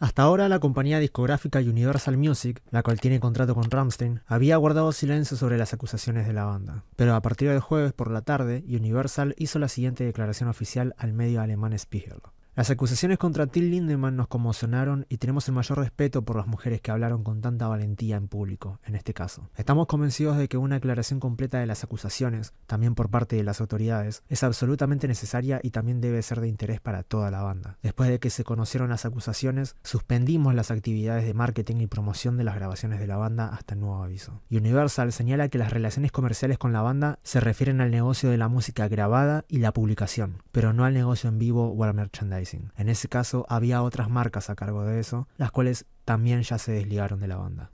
Hasta ahora la compañía discográfica Universal Music, la cual tiene contrato con Rammstein, había guardado silencio sobre las acusaciones de la banda. Pero a partir del jueves por la tarde, Universal hizo la siguiente declaración oficial al medio alemán Spiegel. Las acusaciones contra Till Lindemann nos conmocionaron y tenemos el mayor respeto por las mujeres que hablaron con tanta valentía en público, en este caso. Estamos convencidos de que una aclaración completa de las acusaciones, también por parte de las autoridades, es absolutamente necesaria y también debe ser de interés para toda la banda. Después de que se conocieron las acusaciones, suspendimos las actividades de marketing y promoción de las grabaciones de la banda hasta el nuevo aviso. Universal señala que las relaciones comerciales con la banda se refieren al negocio de la música grabada y la publicación, pero no al negocio en vivo o al merchandising. En ese caso había otras marcas a cargo de eso, las cuales también ya se desligaron de la banda.